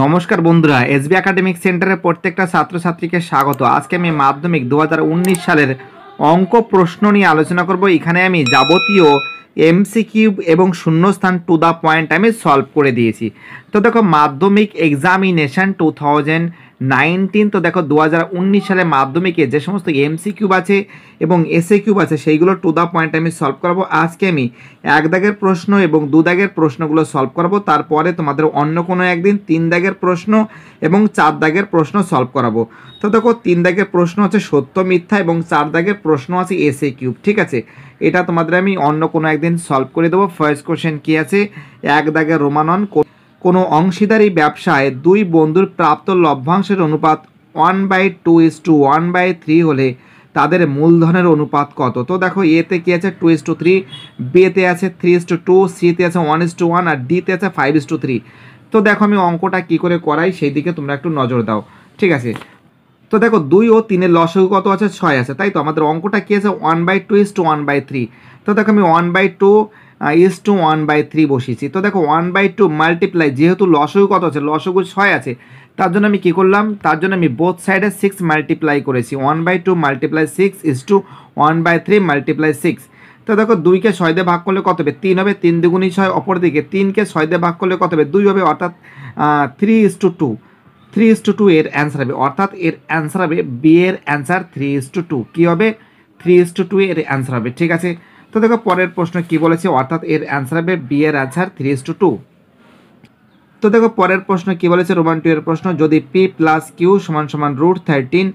নমস্কার বন্ধুরা SB academic সেন্টারের প্রত্যেকটা ছাত্রছাত্রীকে স্বাগত আজকে আমি মাধ্যমিক দু সালের অঙ্ক প্রশ্ন নিয়ে আলোচনা করব এখানে আমি যাবতীয় এমসি কিউব এবং শূন্যস্থান টু দ্য পয়েন্ট আমি সলভ করে দিয়েছি তো দেখো মাধ্যমিক এক্সামিনেশান টু থাউজেন্ড নাইনটিন তো দেখো দু সালে মাধ্যমিকে যে সমস্ত এমসি কিউব আছে এবং এসএ কিউব আছে সেইগুলো টু দ্য পয়েন্ট আমি সলভ করাবো আজকে আমি এক দাগের প্রশ্ন এবং দু দাগের প্রশ্নগুলো সলভ করাবো তারপরে তোমাদের অন্য কোনো একদিন তিন দাগের প্রশ্ন এবং চার দাগের প্রশ্ন সলভ করাবো তো দেখো তিন দাগের প্রশ্ন আছে সত্য মিথ্যা এবং চার দাগের প্রশ্ন আছে এসএ কিউব ঠিক আছে এটা তোমাদের আমি অন্য কোনো একদিন সলভ করে দেবো ফার্স্ট কোশ্চেন কী আছে এক দাগের রোমানন কোনো অংশীদারি ব্যবসায় দুই বন্ধুর প্রাপ্ত লভ্যাংশের অনুপাত one by two is two one by three হলে তাদের মূলধনের অনুপাত কত তো দেখো এতে কী আছে টু ইস টু থ্রি বিতে আছে থ্রি ইস টু টু সিতে আছে ওয়ান ইস টু ওয়ান আর ডিতে আছে ফাইভ ইস টু থ্রি তো দেখো আমি অঙ্কটা কী করে করাই সেই দিকে তোমরা একটু নজর দাও ঠিক আছে তো দেখো দুই ও তিনের লসক কত আছে ছয় আছে তাই তো আমাদের অঙ্কটা কী আছে one by two is two one by three তো দেখো আমি one by two is two one by three বসিয়েছি তো দেখো ওয়ান বাই টু মাল্টিপ্লাই যেহেতু লসগু কত আছে লসগু ছয় আছে তার জন্য আমি কী করলাম তার জন্য আমি বোথ সাইডে সিক্স মাল্টিপ্লাই করেছি one by two multiply six is two one by three multiply six তো দেখো দুইকে ছয় দিয়ে ভাগ করলে কত হবে তিন হবে তিন দুগুণি ছয় অপর দিকে তিনকে ছয় দিয়ে ভাগ করলে কত হবে দুই হবে অর্থাৎ three is two two three is two two এর অ্যান্সার হবে অর্থাৎ এর অ্যান্সার হবে বি এর answer three is two two কী হবে থ্রি ইস টু টু এর অ্যান্সার হবে ঠিক আছে তো দেখো পরের প্রশ্ন কি বলেছে অর্থাৎ এর অ্যান্সার হবে বি এর অ্যান্সার থ্রি টু টু তো দেখো পরের প্রশ্ন কি বলেছে রোমান টু এর প্রশ্ন যদি পি প্লাস কিউ সমান সমান রুট থার্টিন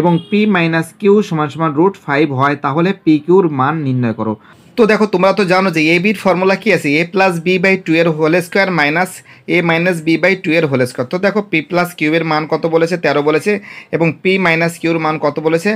এবং পি মাইনাস কিউ সমান সমান রুট ফাইভ হয় তাহলে পি কিউর মান নির্ণয় করো তো দেখো তোমরা তো জানো যে এ বির ফর্মুলা কি আছে A plus B by two এর whole square minus A minus B by two এর হোল স্কোয়ার তো দেখো পি প্লাস কিউ মান কত বলেছে তেরো বলেছে এবং পি মাইনাস কিউর মান কত বলেছে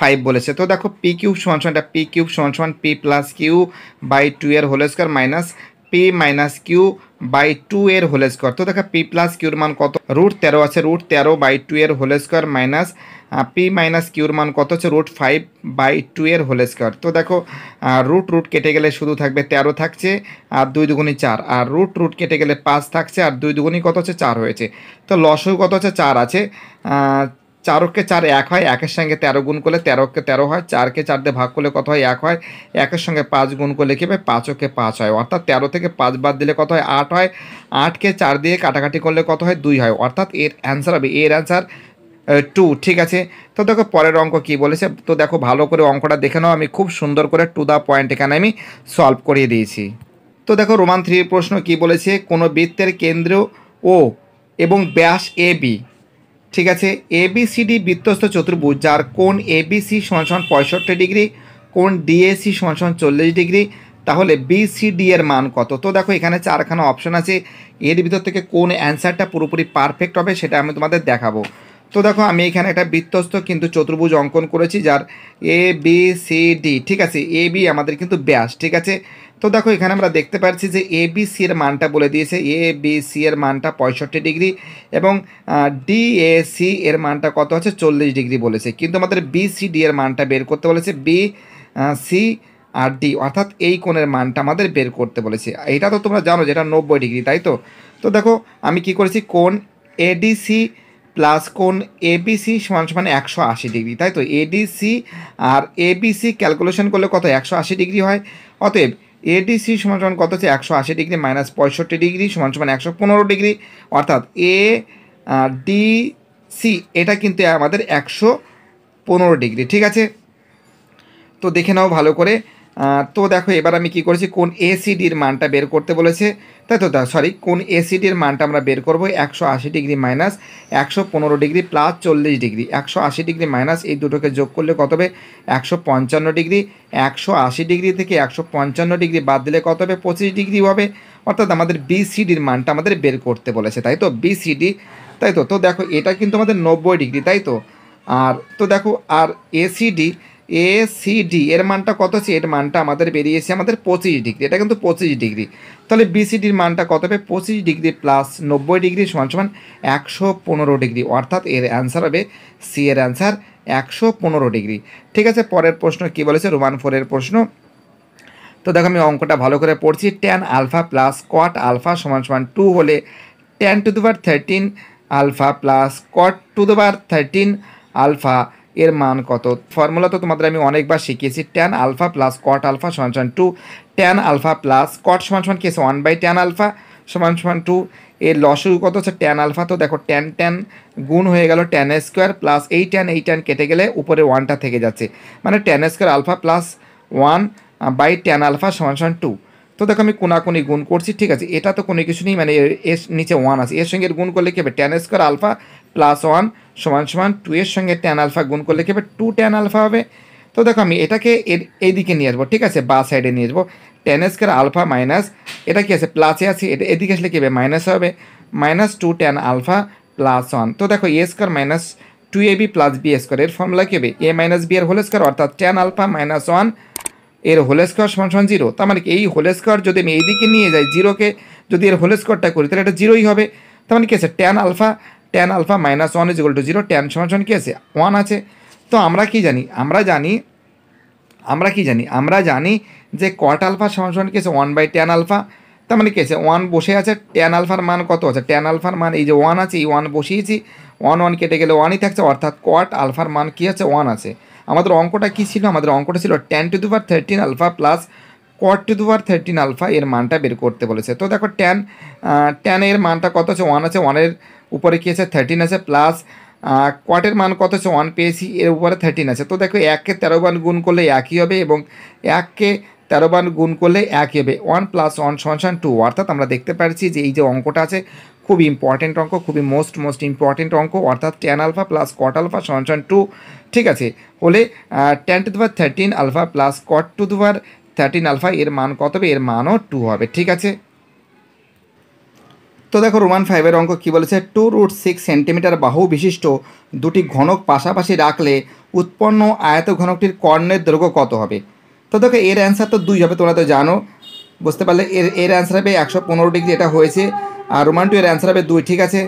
ফাইভ বলেছে তো দেখো পি কিউব সমান সমানটা পি কিউব সমান সমান P plus Q by two এর whole square minus P minus Q by two এর হোল স্কোয়ার তো দেখো পি প্লাস কিউর মান কত রুট তেরো আছে রুট তেরো বাই টু এর whole square minus P minus কিউর মান কত হচ্ছে রুট ফাইভ বাই টু এর হোল স্কোয়ার তো দেখো রুট রুট কেটে গেলে শুধু থাকবে তেরো থাকছে আর দুই দুগুনি চার আর রুট রুট কেটে গেলে পাঁচ থাকছে আর দুই দুগুনি কত হচ্ছে চার হয়েছে তো লসও কত হচ্ছে চার আছে চারককে চার এক হয় একের সঙ্গে তেরো গুণ করলে তেরোকে তেরো হয় চারকে চার দিয়ে ভাগ করলে কত হয় এক হয় একের সঙ্গে পাঁচ গুণ করলে কী হবে পাঁচকে পাঁচ হয় অর্থাৎ তেরো থেকে পাঁচ বাদ দিলে কত হয় আট হয় আটকে চার দিয়ে কাটাকাটি করলে কত হয় দুই হয় অর্থাৎ এর অ্যান্সার হবে এর অ্যান্সার টু ঠিক আছে তো দেখো পরের অঙ্ক কি বলেছে তো দেখো ভালো করে অঙ্কটা দেখে নাও আমি খুব সুন্দর করে টু দ্য পয়েন্ট এখানে আমি সলভ করিয়ে দিয়েছি তো দেখো রোমান থ্রির প্রশ্ন কি বলেছে কোনো বৃত্তের কেন্দ্র ও এবং ব্যাস এ বি ঠিক আছে এবিসিডি বৃত্তস্ত চতুর্ভুজ যার কোন এবিসি সমান পঁয়ষট্টি ডিগ্রি কোন ডিএসি সমান চল্লিশ ডিগ্রি তাহলে বিসিডি এর মান কত তো দেখো এখানে চারখানা অপশন আছে এর ভিতর থেকে কোন অ্যান্সারটা পুরোপুরি পারফেক্ট হবে সেটা আমি তোমাদের দেখাবো তো দেখো আমি এখানে একটা বৃত্তস্ত কিন্তু চতুর্ভুজ অঙ্কন করেছি যার এ বি সি ডি ঠিক আছে এ বি আমাদের কিন্তু ব্যাস ঠিক আছে তো দেখো এখানে আমরা দেখতে পাচ্ছি যে এ বি সি এর মানটা বলে দিয়েছে এ বি সি এর মানটা পঁয়ষট্টি ডিগ্রি এবং ডি এ সি এর মানটা কত আছে চল্লিশ ডিগ্রি বলেছে কিন্তু আমাদের বি সি ডি এর মানটা বের করতে বলেছে বি সি আর ডি অর্থাৎ এই কোণের মানটা আমাদের বের করতে বলেছে এটা তো তোমরা জানো যেটা নব্বই ডিগ্রি তাই তো তো দেখো আমি কি করেছি কোন এডিসি প্লাস কোন এবিসি সমান সমান একশো আশি ডিগ্রি তাই তো এডিসি আর এবিসি ক্যালকুলেশন করলে কত একশো আশি ডিগ্রি হয় অতএব এডিসি সমান সমান কত হচ্ছে একশো আশি ডিগ্রি মাইনাস পঁয়ষট্টি ডিগ্রি সমান সমান একশো পনেরো ডিগ্রি অর্থাৎ এ ডি সি এটা কিন্তু আমাদের একশো পনেরো ডিগ্রি ঠিক আছে তো দেখে নাও ভালো করে তো দেখো এবার আমি কি করেছি কোন এসিডির মানটা বের করতে বলেছে তাই তো সরি কোন এসিডির মানটা আমরা বের করবো একশো আশি ডিগ্রি মাইনাস একশো পনেরো ডিগ্রি প্লাস চল্লিশ ডিগ্রি একশো আশি ডিগ্রি মাইনাস এই দুটোকে যোগ করলে কত হবে একশো পঞ্চান্ন ডিগ্রি একশো আশি ডিগ্রি থেকে একশো পঞ্চান্ন ডিগ্রি বাদ দিলে কত হবে পঁচিশ ডিগ্রি হবে অর্থাৎ আমাদের বিসিডির মানটা আমাদের বের করতে বলেছে তাই তো বিসিডি তাই তো তো দেখো এটা কিন্তু আমাদের নব্বই ডিগ্রি তাই তো আর তো দেখো আর এসিডি এ সি ডি এর মানটা কত সি এর মানটা আমাদের বেরিয়েছে আমাদের পঁচিশ ডিগ্রি এটা কিন্তু পঁচিশ ডিগ্রি তাহলে বিসিডির মানটা কত হবে পঁচিশ ডিগ্রি প্লাস নব্বই ডিগ্রি সমান সমান একশো পনেরো ডিগ্রি অর্থাৎ এর অ্যান্সার হবে সি এর অ্যান্সার একশো পনেরো ডিগ্রি ঠিক আছে পরের প্রশ্ন কি বলেছে রোমান ফোরের প্রশ্ন তো দেখো আমি অঙ্কটা ভালো করে পড়ছি tan alpha plus cot alpha সমান সমান টু হলে ট্যান টু বার thirteen alpha plus cot two বার থার্টিন আলফা এর মান কত ফর্মুলা তো তোমাদের আমি অনেকবার শিখিয়েছি tan alpha plus cot alpha সমান সমান two tan alpha plus cot সমান সমান কি আছে ওয়ান বাই ট্যান আলফা সমান সমান টু এর লসু কত হচ্ছে ট্যান আলফা তো দেখো ট্যান ট্যান গুণ হয়ে গেল ট্যান স্কোয়ার প্লাস এই ট্যান এই ট্যান কেটে গেলে উপরে ওয়ানটা থেকে যাচ্ছে মানে tan square alpha plus one by tan alpha সমান সমান টু তো দেখো আমি কোনাকুনি গুণ করছি ঠিক আছে এটা তো কোনো কিছু নেই মানে এর নিচে ওয়ান আছে এর সঙ্গে গুণ করলে কী হবে tan square alpha plus one সমান সমান টু এর সঙ্গে ট্যান আলফা গুণ করলে কি হবে টু ট্যান আলফা হবে তো দেখো আমি এটাকে এর এদিকে নিয়ে আসবো ঠিক আছে বা সাইডে নিয়ে আসবো ট্যান স্কোয়ার আলফা মাইনাস এটা কি আছে প্লাসে আছে এটা এদিকে আসলে কী হবে মাইনাস হবে minus two tan alpha plus one তো দেখো A square minus two A B plus B square এর ফর্মুলা কী হবে এ মাইনাস বি এর হোল স্কোয়ার অর্থাৎ ট্যান আলফা মাইনাস ওয়ান এর হোল স্কোয়ার সমান সমান জিরো তার মানে কি এই হোল স্কোয়ার যদি আমি এইদিকে নিয়ে যাই জিরোকে যদি এর হোল স্কোয়ারটা করি তাহলে এটা জিরোই হবে তার মানে কি আছে tan alpha tan alpha minus one is equal to zero tan সমান কী আছে ওয়ান আছে তো আমরা কি জানি আমরা জানি আমরা কি জানি আমরা জানি যে কট আলফা সমান সমান কী আছে ওয়ান বাই ট্যান আলফা তার মানে কী আছে ওয়ান বসে আছে ট্যান আলফার মান কত আছে ট্যান আলফার মান এই যে ওয়ান আছে এই ওয়ান বসিয়েছি ওয়ান ওয়ান কেটে গেলে ওয়ানই থাকছে অর্থাৎ কট আলফার মান কী আছে ওয়ান আছে আমাদের অঙ্কটা কী ছিল আমাদের অঙ্কটা ছিল টেন টু দু thirteen alpha plus cot two দুয়ার থার্টিন আলফা এর মানটা বের করতে বলেছে তো দেখো টেন টেনের মানটা কত আছে ওয়ান আছে ওয়ানের উপরে কী আছে থার্টিন আছে প্লাস কটের মান কত আছে ওয়ান পেয়েছি এর উপরে থার্টিন আছে তো দেখো এককে তেরো বার গুণ করলে একই হবে এবং এককে তেরো বার গুণ করলে একই হবে ওয়ান প্লাস ওয়ান সনসান টু অর্থাৎ আমরা দেখতে পাচ্ছি যে এই যে অঙ্কটা আছে খুব ইম্পর্টেন্ট অঙ্ক খুবই মোস্ট মোস্ট ইম্পর্টেন্ট অঙ্ক অর্থাৎ tan alpha plus cot alpha সনসান টু ঠিক আছে হলে টেন টু দুবার thirteen alpha plus cot two দুবার থার্টিন আলফা এর মান কত হবে এর মানও টু হবে ঠিক আছে তো দেখো রোমান ফাইভের অঙ্ক কী বলেছে টু রুট সিক্স সেন্টিমিটার বাহু বিশিষ্ট দুটি ঘনক পাশাপাশি রাখলে উৎপন্ন আয়ত ঘনকটির কর্ণের দৈর্ঘ্য কত হবে তো দেখো এর অ্যান্সার তো দুই হবে তোমরা তো জানো বুঝতে পারলে এর এর অ্যান্সার হবে একশো পনেরো ডিগ্রি এটা হয়েছে আর রোমান টু এর অ্যান্সার হবে দুই ঠিক আছে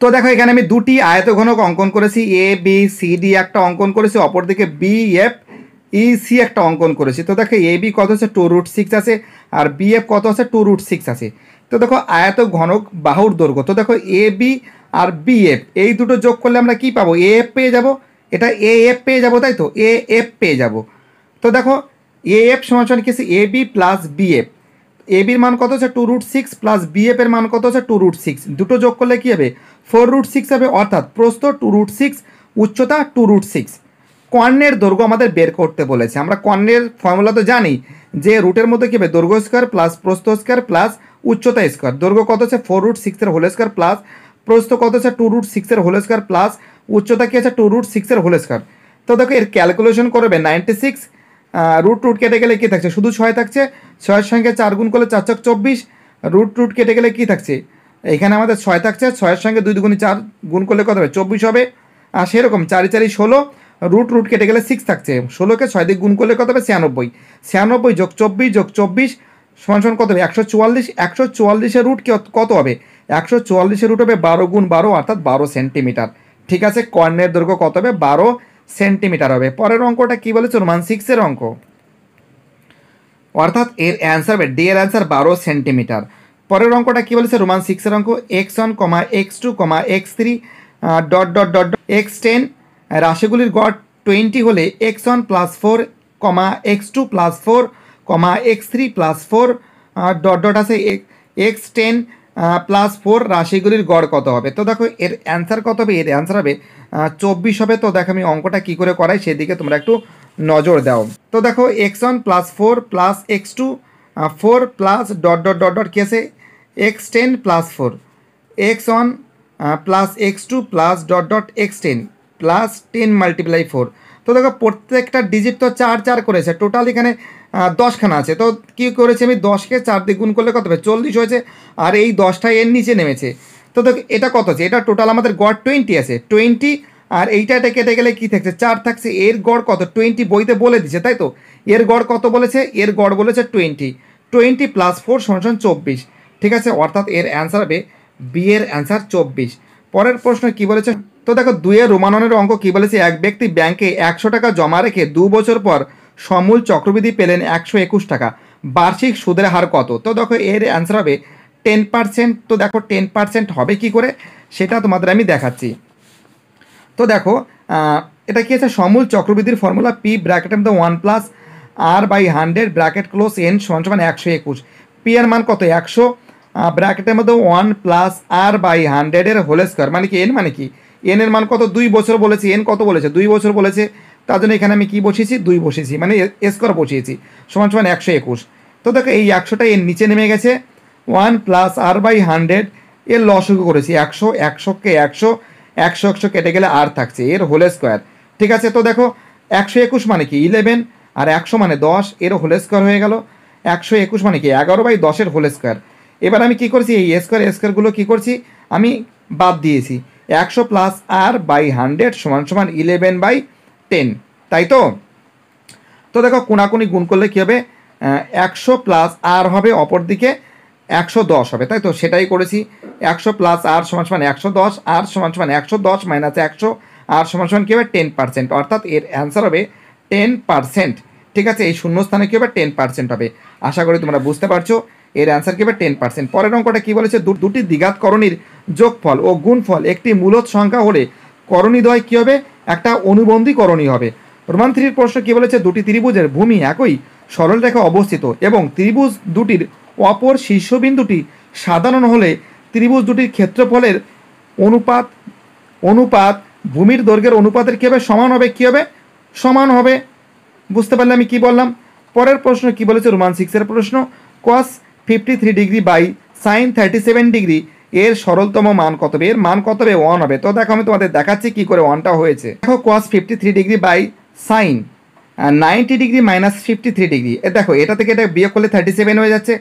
তো দেখো এখানে আমি দুটি আয়ত ঘনক অঙ্কন করেছি এ বি সি ডি একটা অঙ্কন করেছি অপরদিকে বি এফ ইসি e একটা অঙ্কন করেছি তো দেখো এ বি কত হচ্ছে টু রুট সিক্স আছে আর বি এফ কত আছে টু রুট সিক্স আছে তো দেখো আয়াত ঘনক বাহুর দৈর্ঘ্য তো দেখো এ বি আর বি এফ এই দুটো যোগ করলে আমরা কি পাবো এ এফ পেয়ে যাব এটা এ এফ পেয়ে যাব তাই তো এ এফ পেয়ে যাব তো দেখো এ এফ সমাচরণ কি A B plus B F A বির মান কত হচ্ছে two root six plus B F এর মান কত হচ্ছে টু রুট সিক্স দুটো যোগ করলে কী হবে ফোর রুট সিক্স হবে অর্থাৎ প্রস্থ টু রুট সিক্স উচ্চতা টু রুট সিক্স কর্ণের দৈর্ঘ্য আমাদের বের করতে বলেছে আমরা কর্ণের ফর্মুলা তো জানি যে রুটের মধ্যে কী হবে দৈর্ঘ্য স্কোয়ার প্লাস প্রস্থ স্কোয়ার প্লাস উচ্চতা স্কোয়ার দৈর্ঘ্য কত হচ্ছে ফোর রুট সিক্সের হোল স্কোয়ার প্লাস প্রস্থ কত হচ্ছে টু রুট সিক্সের হোল স্কোয়ার প্লাস উচ্চতা কী আছে টু রুট সিক্সের হোল স্কোয়ার তো দেখো এর ক্যালকুলেশন করবে নাইনটি সিক্স রুট রুট কেটে গেলে কী থাকছে শুধু ছয় থাকছে ছয়ের সঙ্গে চার গুণ করলে চার চক চব্বিশ রুট রুট কেটে গেলে কী থাকছে এখানে আমাদের ছয় থাকছে ছয়ের সঙ্গে দুই দুগুণে চার গুণ করলে কত হবে চব্বিশ হবে আর সেরকম চারি চারি ষোলো রুট রুট কেটে গেলে সিক্স থাকছে ষোলোকে ছয় দিক গুণ করলে কত হবে ছিয়ানব্বই ছিয়ানব্বই যোগ চব্বিশ যোগ চব্বিশ সমান সমান কত হবে একশো চুয়াল্লিশ একশো চুয়াল্লিশের রুট কত হবে একশো চুয়াল্লিশের রুট হবে বারো গুণ বারো অর্থাৎ বারো সেন্টিমিটার ঠিক আছে কর্ণের দৈর্ঘ্য কত হবে বারো সেন্টিমিটার হবে পরের অঙ্কটা কী বলেছে রোমান সিক্সের অঙ্ক অর্থাৎ এর অ্যান্সার হবে ডি এর অ্যান্সার বারো সেন্টিমিটার পরের অঙ্কটা কী বলেছে রোমান সিক্সের অঙ্ক X one comma X two comma X three dot dot dot X ten রাশিগুলির গড় টোয়েন্টি হলে X one plus four comma X two plus four comma X three plus four dot dot আছে X ten plus four রাশিগুলির গড় কত হবে তো দেখো এর অ্যান্সার কত হবে এর অ্যান্সার হবে চব্বিশ হবে তো দেখো আমি অঙ্কটা কী করে করাই সেদিকে তোমরা একটু নজর দাও তো দেখো X one plus four plus X two four plus dot dot dot dot কী আছে X ten plus four X one plus X two plus dot dot X ten plus ten multiply four তো দেখো প্রত্যেকটা digit তো চার চার করেছে total এখানে দশখানা আছে তো কি করেছি আমি দশকে চার দিয়ে গুণ করলে কত হবে চল্লিশ হয়েছে আর এই দশটা এর নিচে নেমেছে তো দেখো এটা কত আছে এটা টোটাল আমাদের গড় টোয়েন্টি আছে টোয়েন্টি আর এইটা এটা কেটে গেলে কি থাকছে চার থাকছে এর গড় কত টোয়েন্টি বইতে বলে দিচ্ছে তাই তো এর গড় কত বলেছে এর গড় বলেছে টোয়েন্টি টোয়েন্টি প্লাস ফোর সমান চব্বিশ ঠিক আছে অর্থাৎ এর অ্যান্সার হবে বি এর অ্যান্সার চব্বিশ পরের প্রশ্ন কি বলেছে তো দেখো দুয়ে রোমাননের অঙ্ক কী বলেছে এক ব্যক্তি ব্যাংকে একশো টাকা জমা রেখে দু বছর পর সমূল চক্রবৃদ্ধি পেলেন একশো একুশ টাকা বার্ষিক সুদের হার কত তো দেখো এর অ্যান্সার হবে টেন পার্সেন্ট তো দেখো টেন পার্সেন্ট হবে কি করে সেটা তোমাদের আমি দেখাচ্ছি তো দেখো এটা কি আছে সমূল চক্রবৃদ্ধির ফর্মুলা পি ব্র্যাকেট মধ্যে the one plus R by hundred bracket close N সমান সমান একশো একুশ পি এর মান কত একশো ব্র্যাকেটের মধ্যে ওয়ান প্লাস আর বাই হান্ড্রেডের হোল মানে কি এন মানে কি এন এর মান কত দুই বছর বলেছে এন কত বলেছে দুই বছর বলেছে তার জন্য এখানে আমি কি বসিয়েছি দুই বসিয়েছি মানে স্কোয়ার বসিয়েছি সমান সমান একশো একুশ তো দেখো এই একশোটা এর নিচে নেমে গেছে one plus R by hundred এর লসগু করেছি একশো একশোকে একশো একশো একশো কেটে গেলে আর থাকছে এর হোল স্কোয়ার ঠিক আছে তো দেখো একশো একুশ মানে কি ইলেভেন আর একশো মানে দশ এর হোল স্কোয়ার হয়ে গেল একশো একুশ মানে কি এগারো বাই দশের হোল স্কোয়ার এবার আমি কি করছি এই স্কোয়ার স্কোয়ারগুলো কি করছি আমি বাদ দিয়েছি একশো প্লাস আর বাই হান্ড্রেড সমান সমান ইলেভেন বাই টেন তাই তো তো দেখো কোনাকুনি গুণ করলে কী হবে একশো প্লাস আর হবে অপর দিকে একশো দশ হবে তাই তো সেটাই করেছি একশো প্লাস আর সমান সমান একশো দশ আর সমান সমান একশো দশ মাইনাস একশো আর সমান সমান কী হবে টেন পার্সেন্ট অর্থাৎ এর অ্যান্সার হবে টেন পার্সেন্ট ঠিক আছে এই শূন্যস্থানে কী হবে টেন পার্সেন্ট হবে আশা করি তোমরা বুঝতে পারছো এর অ্যান্সার কী হবে টেন পার্সেন্ট পরের অঙ্কটা কী বলেছে দুটি দ্বিঘাতকরণীর যোগফল ও গুণফল একটি মূলত সংখ্যা হলে করণীদ্বয় কী হবে একটা অনুবন্ধী করণীয় হবে রোমান থ্রির প্রশ্ন কী বলেছে দুটি ত্রিভুজের ভূমি একই সরলরেখা অবস্থিত এবং ত্রিভুজ দুটির অপর শীর্ষবিন্দুটি সাধারণ হলে ত্রিভুজ দুটির ক্ষেত্রফলের অনুপাত অনুপাত ভূমির দৈর্ঘ্যের অনুপাতের কী হবে সমান হবে কী হবে সমান হবে বুঝতে পারলে আমি কি বললাম পরের প্রশ্ন কি বলেছে রোমান সিক্সের প্রশ্ন cos fifty three degree by sine thirty seven degree এর সরলতম মান কত হবে এর মান কত হবে ওয়ান হবে তো দেখো আমি তোমাদের দেখাচ্ছি কি করে ওয়ানটা হয়েছে দেখো cos fifty three degree by sine ninety degree minus fifty three degree দেখো এটা থেকে এটা বিয়োগ করলে থার্টি সেভেন হয়ে যাচ্ছে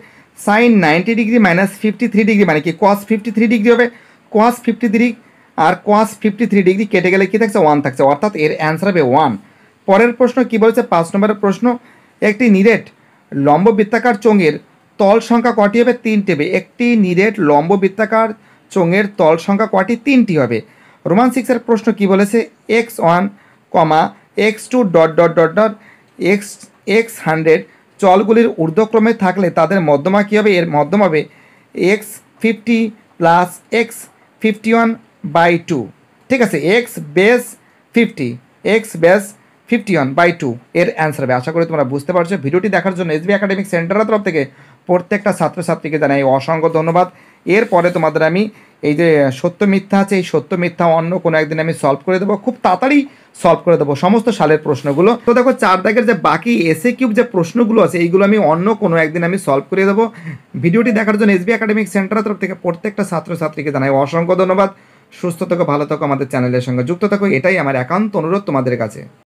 sine ninety degree minus fifty three degree মানে কি কস ফিফটি থ্রি ডিগ্রি হবে কস ফিফটি থ্রি আর কস ফিফটি থ্রি ডিগ্রি কেটে গেলে কী থাকছে ওয়ান থাকছে অর্থাৎ এর অ্যান্সার হবে ওয়ান পরের প্রশ্ন কী বলছে পাঁচ নম্বরের প্রশ্ন একটি নিরেট লম্ব বৃত্তাকার চোঙের তল সংখ্যা কটি হবে তিনটি হবে একটি নিরেট লম্ব বৃত্তাকার চোঙের তল সংখ্যা কটি তিনটি হবে রোমান সিক্সের প্রশ্ন কি বলেছে X one comma X two dot dot dot dot X X hundred চলগুলির ঊর্ধ্বক্রমে থাকলে তাদের মধ্যমা কী হবে এর মধ্যম হবে X fifty plus X fifty one by two ঠিক আছে X base fifty X base fifty one by two এর অ্যান্সার হবে আশা করি তোমরা বুঝতে পারছো ভিডিওটি দেখার জন্য এসবি একাডেমিক সেন্টারের তরফ থেকে প্রত্যেকটা ছাত্রছাত্রীকে জানাই অসংখ্য ধন্যবাদ এরপরে তোমাদের আমি এই যে সত্য মিথ্যা আছে এই সত্য মিথ্যা অন্য কোনো একদিন আমি সলভ করে দেবো খুব তাড়াতাড়ি সলভ করে দেবো সমস্ত সালের প্রশ্নগুলো তো দেখো চার দাগের যে বাকি এসে কিউব যে প্রশ্নগুলো আছে এইগুলো আমি অন্য কোনো একদিন আমি সলভ করে দেবো ভিডিওটি দেখার জন্য এসবি একাডেমিক সেন্টারের তরফ থেকে প্রত্যেকটা ছাত্রছাত্রীকে জানাই অসংখ্য ধন্যবাদ সুস্থ থাকো ভালো থাকো আমাদের চ্যানেলের সঙ্গে যুক্ত থাকো এটাই আমার একান্ত অনুরোধ তোমাদের কাছে